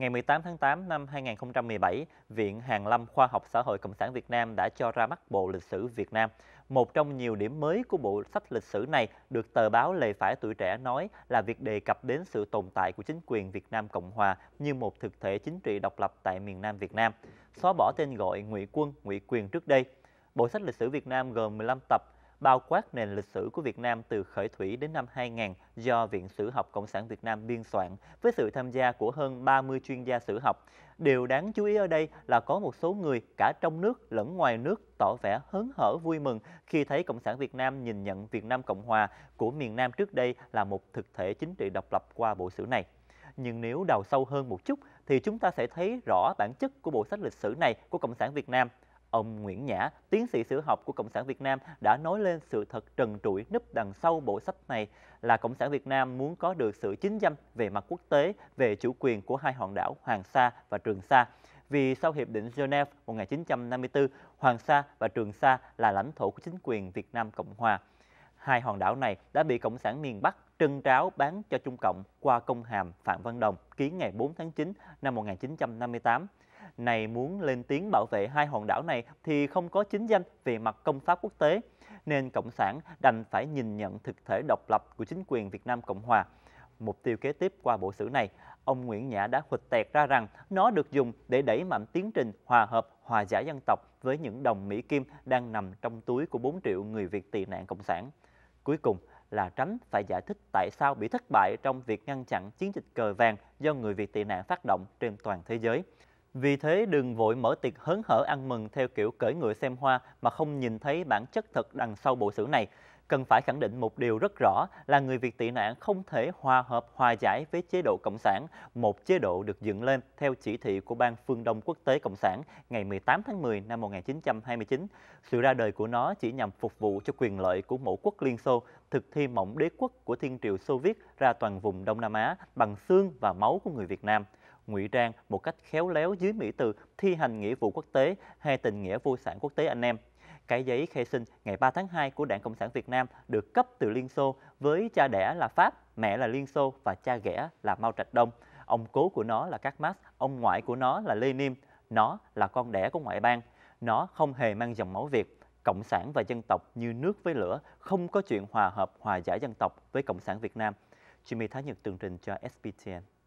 Ngày 18 tháng 8 năm 2017, Viện Hàn Lâm Khoa học Xã hội Cộng sản Việt Nam đã cho ra mắt Bộ Lịch sử Việt Nam. Một trong nhiều điểm mới của bộ sách lịch sử này được tờ báo Lề Phải Tuổi Trẻ nói là việc đề cập đến sự tồn tại của chính quyền Việt Nam Cộng Hòa như một thực thể chính trị độc lập tại miền Nam Việt Nam, xóa bỏ tên gọi ngụy quân, ngụy quyền trước đây. Bộ sách lịch sử Việt Nam gồm 15 tập, bao quát nền lịch sử của Việt Nam từ khởi thủy đến năm 2000 do Viện Sử học Cộng sản Việt Nam biên soạn với sự tham gia của hơn 30 chuyên gia sử học. Điều đáng chú ý ở đây là có một số người cả trong nước lẫn ngoài nước tỏ vẻ hớn hở vui mừng khi thấy Cộng sản Việt Nam nhìn nhận Việt Nam Cộng hòa của miền Nam trước đây là một thực thể chính trị độc lập qua bộ sử này. Nhưng nếu đào sâu hơn một chút thì chúng ta sẽ thấy rõ bản chất của bộ sách lịch sử này của Cộng sản Việt Nam – Ông Nguyễn Nhã, tiến sĩ sử học của Cộng sản Việt Nam đã nói lên sự thật trần trụi núp đằng sau bộ sách này là Cộng sản Việt Nam muốn có được sự chính danh về mặt quốc tế về chủ quyền của hai hòn đảo Hoàng Sa và Trường Sa. Vì sau Hiệp định Geneva 1954, Hoàng Sa và Trường Sa là lãnh thổ của chính quyền Việt Nam Cộng Hòa hai hòn đảo này đã bị Cộng sản miền Bắc trân tráo bán cho Trung Cộng qua công hàm Phạm Văn Đồng ký ngày 4 tháng 9 năm 1958. Này muốn lên tiếng bảo vệ hai hòn đảo này thì không có chính danh về mặt công pháp quốc tế, nên Cộng sản đành phải nhìn nhận thực thể độc lập của chính quyền Việt Nam Cộng Hòa. Mục tiêu kế tiếp qua bộ sử này, ông Nguyễn Nhã đã hụt tẹt ra rằng nó được dùng để đẩy mạnh tiến trình hòa hợp, hòa giải dân tộc với những đồng Mỹ Kim đang nằm trong túi của 4 triệu người Việt tị nạn Cộng sản. Cuối cùng là tránh phải giải thích tại sao bị thất bại trong việc ngăn chặn chiến dịch cờ vàng do người Việt tị nạn phát động trên toàn thế giới. Vì thế đừng vội mở tiệc hớn hở ăn mừng theo kiểu cởi người xem hoa mà không nhìn thấy bản chất thật đằng sau bộ sử này cần phải khẳng định một điều rất rõ là người Việt tị nạn không thể hòa hợp hòa giải với chế độ Cộng sản, một chế độ được dựng lên theo chỉ thị của Ban Phương Đông Quốc tế Cộng sản ngày 18 tháng 10 năm 1929. Sự ra đời của nó chỉ nhằm phục vụ cho quyền lợi của mẫu quốc Liên Xô thực thi mộng đế quốc của thiên triều Xô Viết ra toàn vùng Đông Nam Á bằng xương và máu của người Việt Nam ngụy trang một cách khéo léo dưới mỹ từ thi hành nghĩa vụ quốc tế hay tình nghĩa vô sản quốc tế anh em cái giấy khai sinh ngày 3 tháng 2 của Đảng Cộng sản Việt Nam được cấp từ Liên Xô với cha đẻ là Pháp, mẹ là Liên Xô và cha ghẻ là Mao Trạch Đông. Ông cố của nó là Các Mát ông ngoại của nó là Lê Niêm nó là con đẻ của ngoại bang. Nó không hề mang dòng máu Việt, cộng sản và dân tộc như nước với lửa, không có chuyện hòa hợp, hòa giải dân tộc với cộng sản Việt Nam. Jimmy Thái Nhật tường trình cho SPTN.